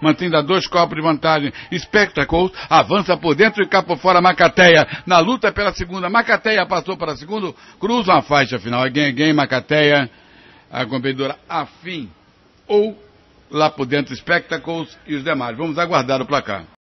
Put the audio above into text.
mantendo a dois copos de vantagem. Spectacles avança por dentro e cá por fora Macateia. Na luta pela segunda, Macateia passou para a segunda, cruza uma faixa final. Again, again, Macateia, a competidora afim. Ou lá por dentro Spectacles e os demais. Vamos aguardar o placar.